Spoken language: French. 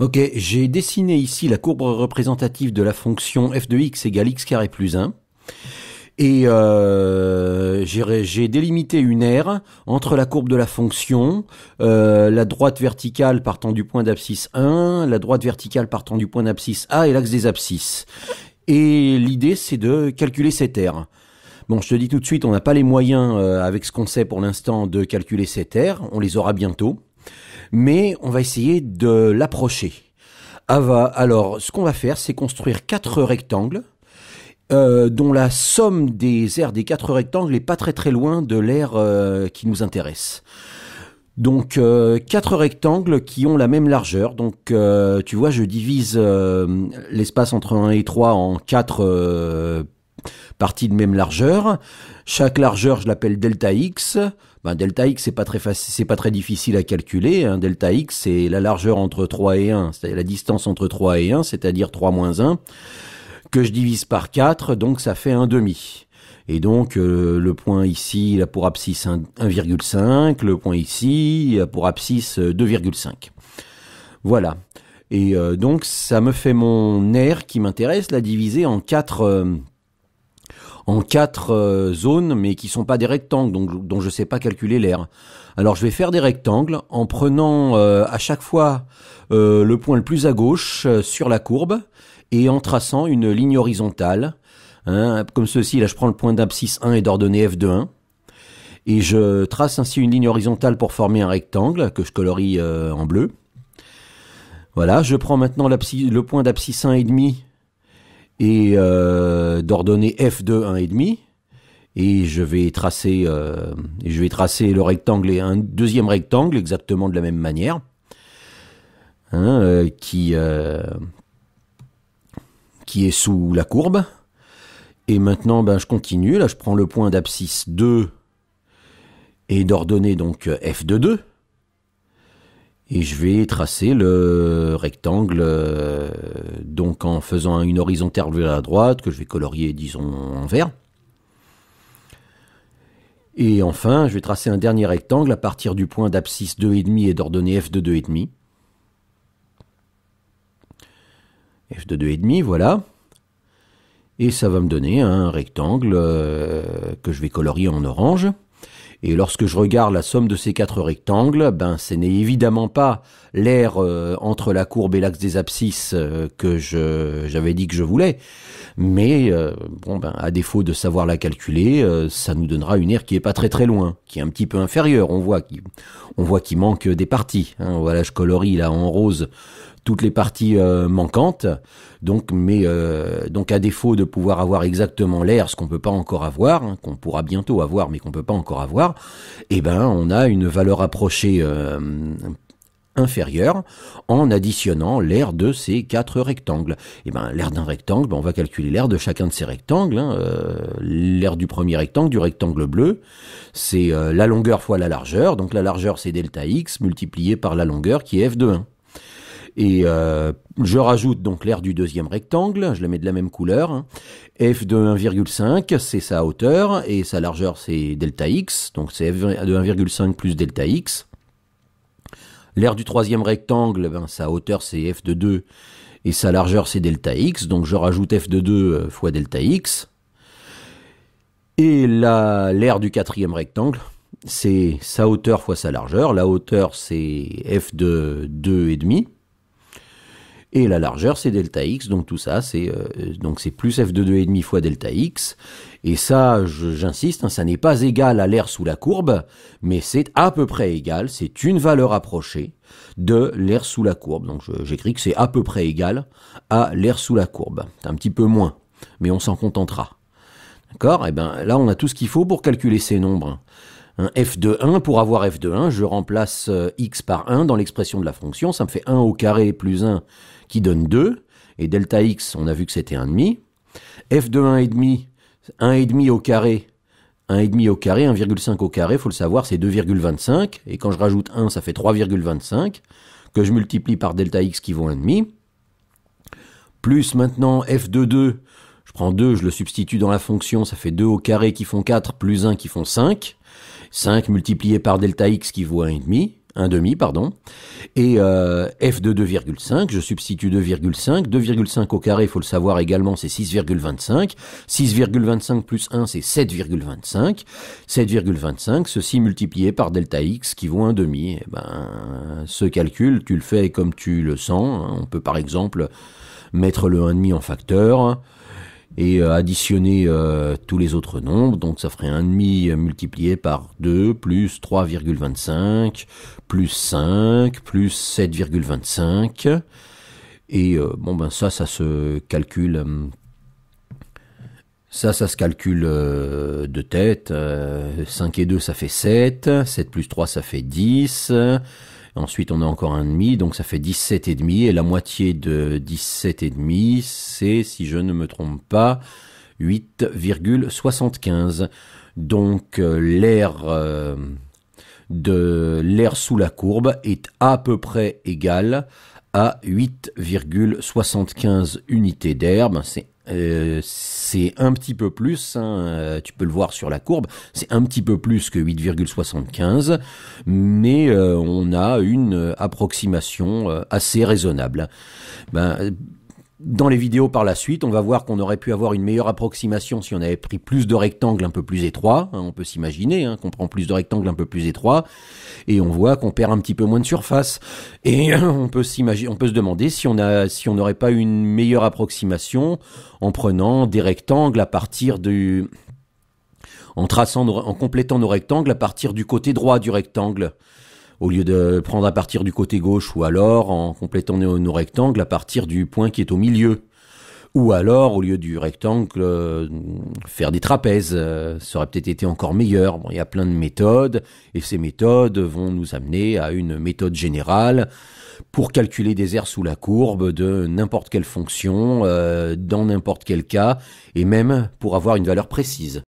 Ok, j'ai dessiné ici la courbe représentative de la fonction f de x égale x carré plus 1. Et euh, j'ai délimité une aire entre la courbe de la fonction, euh, la droite verticale partant du point d'abscisse 1, la droite verticale partant du point d'abscisse A et l'axe des abscisses. Et l'idée, c'est de calculer cette aire. Bon, je te dis tout de suite, on n'a pas les moyens, euh, avec ce qu'on sait pour l'instant, de calculer cette aire. On les aura bientôt mais on va essayer de l'approcher. Ah bah, alors, ce qu'on va faire, c'est construire quatre rectangles, euh, dont la somme des aires des quatre rectangles n'est pas très très loin de l'aire euh, qui nous intéresse. Donc euh, quatre rectangles qui ont la même largeur. Donc tu vois, je divise l'espace entre 1 et 3 en quatre partie de même largeur. Chaque largeur, je l'appelle delta x. Ben, delta x, c'est pas très c'est pas très difficile à calculer. Hein. Delta x, c'est la largeur entre 3 et 1, c'est à dire la distance entre 3 et 1, c'est-à-dire 3 moins 1, que je divise par 4, donc ça fait un demi. Et donc euh, le point ici, il a pour abscisse 1,5, le point ici, il a pour abscisse 2,5. Euh, voilà. Et euh, donc ça me fait mon aire qui m'intéresse, la diviser en 4 en quatre euh, zones, mais qui sont pas des rectangles, donc dont je ne sais pas calculer l'air. Alors je vais faire des rectangles en prenant euh, à chaque fois euh, le point le plus à gauche sur la courbe et en traçant une ligne horizontale. Hein, comme ceci, là je prends le point d'abscisse 1 et d'ordonnée f de 1. Et je trace ainsi une ligne horizontale pour former un rectangle que je colorie en bleu. Voilà, je prends maintenant le point d'abscisse 1,5 et euh, d'ordonner f de 1,5 et je vais tracer euh, et je vais tracer le rectangle et un deuxième rectangle exactement de la même manière hein, euh, qui qui est sous la courbe et maintenant ben, je continue là je prends le point d'abscisse 2 et d'ordonner donc f de 2 et je vais tracer le rectangle, euh, donc en faisant une horizontale vers la droite, que je vais colorier, disons, en vert. Et enfin, je vais tracer un dernier rectangle à partir du point d'abscisse 2,5 et d'ordonnée f de 2,5. f de 2,5, voilà. Et ça va me donner un rectangle euh, que je vais colorier en orange. Et lorsque je regarde la somme de ces quatre rectangles, ben, ce n'est évidemment pas l'aire euh, entre la courbe et l'axe des abscisses euh, que que j'avais dit que je voulais. Mais, euh, bon, ben, à défaut de savoir la calculer, ça nous donnera une aire qui est pas très très loin, qui est un petit peu inférieure. On voit qu'il, voit qu'il manque des parties. Hein. Voilà, je colorie là en rose toutes les parties euh, manquantes. Donc, mais euh, donc à défaut de pouvoir avoir exactement l'air, ce qu'on peut pas encore avoir, hein, qu'on pourra bientôt avoir, mais qu'on peut pas encore avoir, eh ben on a une valeur approchée euh, inférieure en additionnant l'air de ces quatre rectangles. Eh ben l'air d'un rectangle, ben, on va calculer l'air de chacun de ces rectangles. Hein, l'air du premier rectangle, du rectangle bleu, c'est la longueur fois la largeur. Donc la largeur c'est delta x multiplié par la longueur qui est f de 1. Et euh, je rajoute donc l'aire du deuxième rectangle, je la mets de la même couleur. Hein. F de 1,5, c'est sa hauteur, et sa largeur, c'est delta x, donc c'est F de 1,5 plus delta x. L'aire du troisième rectangle, ben, sa hauteur, c'est F de 2, et sa largeur, c'est delta x, donc je rajoute F de 2 euh, fois delta x. Et l'aire du quatrième rectangle, c'est sa hauteur fois sa largeur. La hauteur, c'est f de 2,5. Et la largeur, c'est delta x, donc tout ça, c'est euh, donc c'est plus f de demi fois delta x. Et ça, j'insiste, hein, ça n'est pas égal à l'air sous la courbe, mais c'est à peu près égal, c'est une valeur approchée de l'air sous la courbe. Donc j'écris que c'est à peu près égal à l'air sous la courbe. Un petit peu moins, mais on s'en contentera. D'accord Et eh bien là, on a tout ce qu'il faut pour calculer ces nombres f de 1, pour avoir f de 1, je remplace euh, x par 1 dans l'expression de la fonction, ça me fait 1 au carré plus 1 qui donne 2, et delta x, on a vu que c'était 1,5. f de 1,5, 1,5 au carré, 1,5 au carré, 1,5 au carré, faut le savoir, c'est 2,25, et quand je rajoute 1, ça fait 3,25, que je multiplie par delta x qui vaut 1,5, plus maintenant f de 2, je prends 2, je le substitue dans la fonction, ça fait 2 au carré qui font 4, plus 1 qui font 5, 5 multiplié par delta x qui vaut 1,5, pardon. Et euh, f de 2,5, je substitue 2,5. 2,5 au carré, il faut le savoir également, c'est 6,25. 6,25 plus 1, c'est 7,25. 7,25, ceci multiplié par delta x qui vaut 1,5. Eh ben, ce calcul, tu le fais comme tu le sens. Hein. On peut par exemple mettre le 1,5 en facteur et euh, additionner euh, tous les autres nombres, donc ça ferait 1,5 euh, multiplié par 2, plus 3,25, plus 5, plus 7,25. Et bon ben ça, ça se calcule. Ça, ça se de tête. 5 et 2, ça fait 7. 7 plus 3, ça fait 10. Ensuite, on a encore un demi, donc ça fait 17 et demi. Et la moitié de 17 et demi, c'est, si je ne me trompe pas, 8,75. Donc euh, l'air euh, de l'air sous la courbe est à peu près égal à 8,75 unités d'air. Ben, c'est euh, c'est un petit peu plus, hein, euh, tu peux le voir sur la courbe, c'est un petit peu plus que 8,75, mais euh, on a une approximation assez raisonnable. Ben, dans les vidéos par la suite, on va voir qu'on aurait pu avoir une meilleure approximation si on avait pris plus de rectangles un peu plus étroits. Hein, on peut s'imaginer hein, qu'on prend plus de rectangles un peu plus étroits et on voit qu'on perd un petit peu moins de surface. Et on peut s'imaginer, on peut se demander si on a, si on n'aurait pas une meilleure approximation en prenant des rectangles à partir du, en traçant, en complétant nos rectangles à partir du côté droit du rectangle au lieu de prendre à partir du côté gauche, ou alors en complétant nos, rectangles à partir du point qui est au milieu. Ou alors, au lieu du rectangle, euh, faire des trapèzes, euh, ça aurait peut-être été encore meilleur. Bon, il y a plein de méthodes, et ces méthodes vont nous amener à une méthode générale pour calculer des aires sous la courbe de n'importe quelle fonction, euh, dans n'importe quel cas, et même pour avoir une valeur précise.